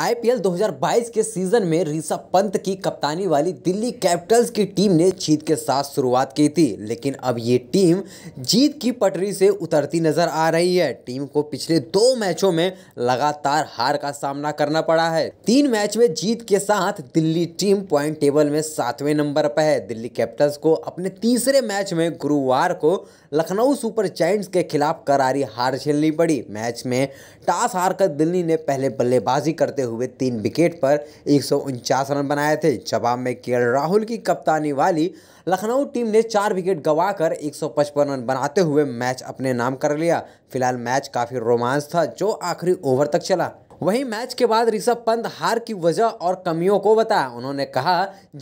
IPL 2022 के season में ऋषभ पंत की कप्तानी वाली दिल्ली कैपिटल्स की टीम ने जीत के साथ शुरुआत की थी लेकिन अब ये टीम जीत की पटरी से उतरती नजर आ रही है टीम को पिछले दो मैचों में लगातार हार का सामना करना पड़ा है तीन मैच में जीत के साथ दिल्ली टीम पॉइंट टेबल में सातवें नंबर पर है दिल्ली कैपिटल्स को अपने तीसरे मैच में गुरुवार को लखनऊ सुपर चाइंड के खिलाफ करारी हार झेलनी पड़ी मैच में टॉस हारकर दिल्ली ने पहले बल्लेबाजी करते हुए तीन विकेट पर एक रन बनाए थे जवाब में के राहुल की कप्तानी वाली लखनऊ टीम ने चार विकेट गंवाकर 155 रन बनाते हुए मैच अपने नाम कर लिया फिलहाल मैच काफ़ी रोमांस था जो आखिरी ओवर तक चला वहीं मैच के बाद ऋषभ पंत हार की वजह और कमियों को बताया उन्होंने कहा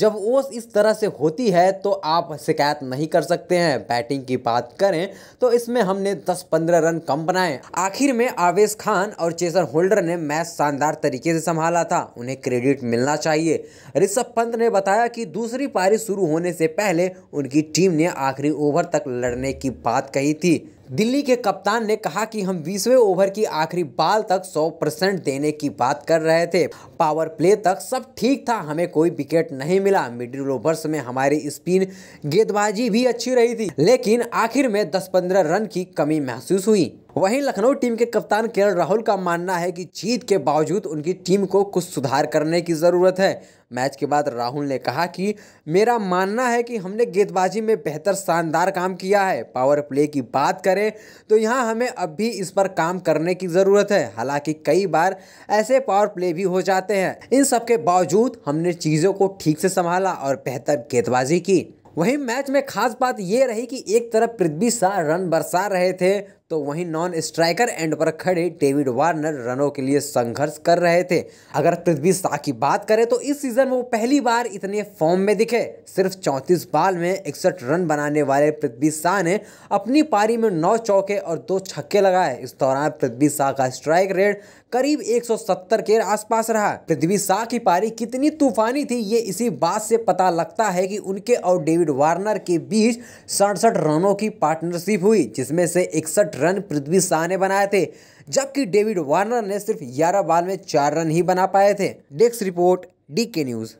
जब ओस इस तरह से होती है तो आप शिकायत नहीं कर सकते हैं बैटिंग की बात करें तो इसमें हमने 10-15 रन कम बनाए आखिर में आवेश खान और चेसर होल्डर ने मैच शानदार तरीके से संभाला था उन्हें क्रेडिट मिलना चाहिए ऋषभ पंत ने बताया कि दूसरी पारी शुरू होने से पहले उनकी टीम ने आखिरी ओवर तक लड़ने की बात कही थी दिल्ली के कप्तान ने कहा कि हम बीसवे ओवर की आखिरी बाल तक 100 परसेंट देने की बात कर रहे थे पावर प्ले तक सब ठीक था हमें कोई विकेट नहीं मिला मिडिल ओवर्स में हमारी स्पिन गेंदबाजी भी अच्छी रही थी लेकिन आखिर में 10-15 रन की कमी महसूस हुई वहीं लखनऊ टीम के कप्तान केएल राहुल का मानना है कि जीत के बावजूद उनकी टीम को कुछ सुधार करने की ज़रूरत है मैच के बाद राहुल ने कहा कि मेरा मानना है कि हमने गेंदबाजी में बेहतर शानदार काम किया है पावर प्ले की बात करें तो यहाँ हमें अब भी इस पर काम करने की ज़रूरत है हालांकि कई बार ऐसे पावर प्ले भी हो जाते हैं इन सब के बावजूद हमने चीज़ों को ठीक से संभाला और बेहतर गेंदबाजी की वहीं मैच में खास बात ये रही कि एक तरफ पृथ्वी शाह रन बरसा रहे थे तो वहीं नॉन स्ट्राइकर एंड पर खड़े डेविड वार्नर रनों के लिए संघर्ष कर रहे थे अगर पृथ्वी शाह की बात करें तो इस सीजन में वो पहली बार इतने फॉर्म में दिखे सिर्फ 34 बॉल में इकसठ रन बनाने वाले पृथ्वी शाह ने अपनी पारी में नौ चौके और दो छक्के लगाए इस दौरान पृथ्वी शाह का स्ट्राइक रेट करीब 170 के आसपास रहा पृथ्वी शाह की पारी कितनी तूफानी थी ये इसी बात से पता लगता है कि उनके और डेविड वार्नर के बीच सड़सठ रनों की पार्टनरशिप हुई जिसमें से इकसठ रन पृथ्वी शाह ने बनाए थे जबकि डेविड वार्नर ने सिर्फ ग्यारह बॉल में चार रन ही बना पाए थे desk report D K news